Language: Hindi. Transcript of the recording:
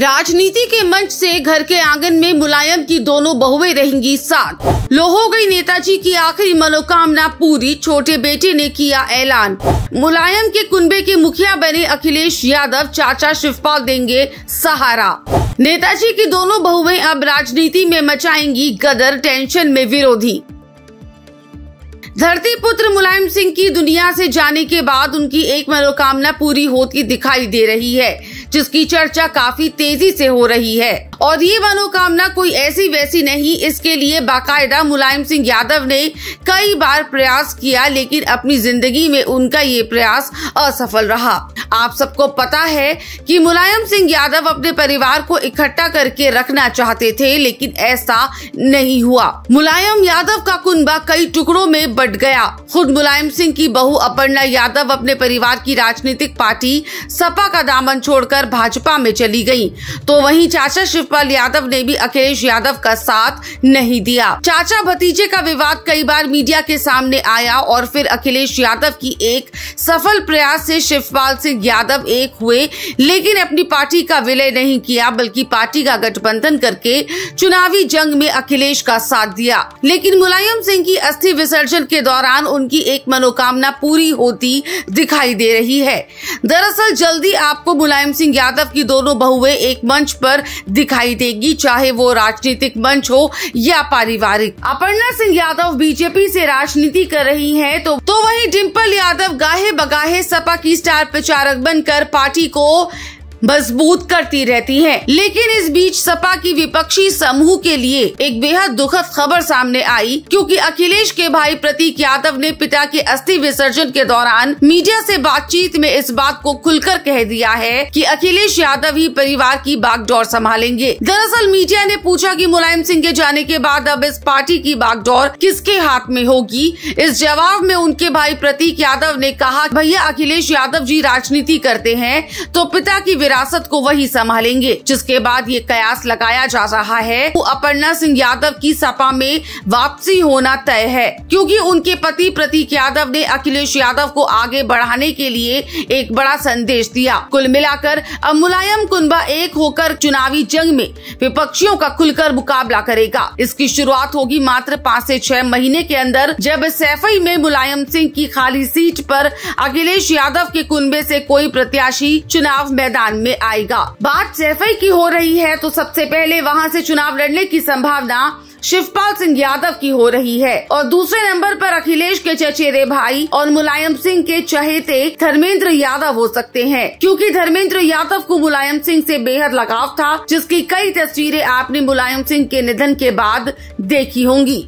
राजनीति के मंच से घर के आंगन में मुलायम की दोनों बहुएं रहेंगी साथ लो हो गई नेताजी की आखिरी मनोकामना पूरी छोटे बेटे ने किया ऐलान मुलायम के कुंबे के मुखिया बने अखिलेश यादव चाचा शिवपाल देंगे सहारा नेताजी की दोनों बहुएं अब राजनीति में मचाएंगी गदर टेंशन में विरोधी धरती पुत्र मुलायम सिंह की दुनिया से जाने के बाद उनकी एक मनोकामना पूरी होती दिखाई दे रही है जिसकी चर्चा काफी तेजी से हो रही है और ये मनोकामना कोई ऐसी वैसी नहीं इसके लिए बाकायदा मुलायम सिंह यादव ने कई बार प्रयास किया लेकिन अपनी जिंदगी में उनका ये प्रयास असफल रहा आप सबको पता है कि मुलायम सिंह यादव अपने परिवार को इकट्ठा करके रखना चाहते थे लेकिन ऐसा नहीं हुआ मुलायम यादव का कुंबा कई टुकड़ों में बट गया खुद मुलायम सिंह की बहू अपर्णा यादव अपने परिवार की राजनीतिक पार्टी सपा का दामन छोड़ छोड़कर भाजपा में चली गयी तो वहीं चाचा शिवपाल यादव ने भी अखिलेश यादव का साथ नहीं दिया चाचा भतीजे का विवाद कई बार मीडिया के सामने आया और फिर अखिलेश यादव की एक सफल प्रयास से शिवपाल सिंह यादव एक हुए लेकिन अपनी पार्टी का विलय नहीं किया बल्कि पार्टी का गठबंधन करके चुनावी जंग में अखिलेश का साथ दिया लेकिन मुलायम सिंह की अस्थि विसर्जन के दौरान उनकी एक मनोकामना पूरी होती दिखाई दे रही है दरअसल जल्दी आपको मुलायम सिंह यादव की दोनों बहुएं एक मंच पर दिखाई देगी चाहे वो राजनीतिक मंच हो या पारिवारिक अपर्णा सिंह यादव बीजेपी से राजनीति कर रही हैं तो तो वहीं डिंपल यादव गाहे बगाहे सपा की स्टार प्रचारक बनकर पार्टी को मजबूत करती रहती है लेकिन इस बीच सपा की विपक्षी समूह के लिए एक बेहद दुखद खबर सामने आई क्योंकि अखिलेश के भाई प्रतीक यादव ने पिता के अस्थि विसर्जन के दौरान मीडिया से बातचीत में इस बात को खुलकर कह दिया है कि अखिलेश यादव ही परिवार की बागडोर संभालेंगे दरअसल मीडिया ने पूछा कि मुलायम सिंह के जाने के बाद अब इस पार्टी की बागडोर किसके हाथ में होगी इस जवाब में उनके भाई प्रतीक यादव ने कहा भैया अखिलेश यादव जी राजनीति करते हैं तो पिता की विरासत विरासत को वही संभालेंगे जिसके बाद ये कयास लगाया जा रहा है वो तो अपर्णा सिंह यादव की सपा में वापसी होना तय है क्योंकि उनके पति प्रतीक यादव ने अखिलेश यादव को आगे बढ़ाने के लिए एक बड़ा संदेश दिया कुल मिलाकर अब मुलायम कुंबा एक होकर चुनावी जंग में विपक्षियों का खुलकर मुकाबला करेगा इसकी शुरुआत होगी मात्र पाँच ऐसी छह महीने के अंदर जब सैफई में मुलायम सिंह की खाली सीट पर अखिलेश यादव के कुंबे से कोई प्रत्याशी चुनाव मैदान में में आएगा बात सैफई की हो रही है तो सबसे पहले वहाँ से चुनाव लड़ने की संभावना शिवपाल सिंह यादव की हो रही है और दूसरे नंबर पर अखिलेश के चचेरे भाई और मुलायम सिंह के चहेते धर्मेंद्र यादव हो सकते हैं क्योंकि धर्मेंद्र यादव को मुलायम सिंह से बेहद लगाव था जिसकी कई तस्वीरें आपने मुलायम सिंह के निधन के बाद देखी होंगी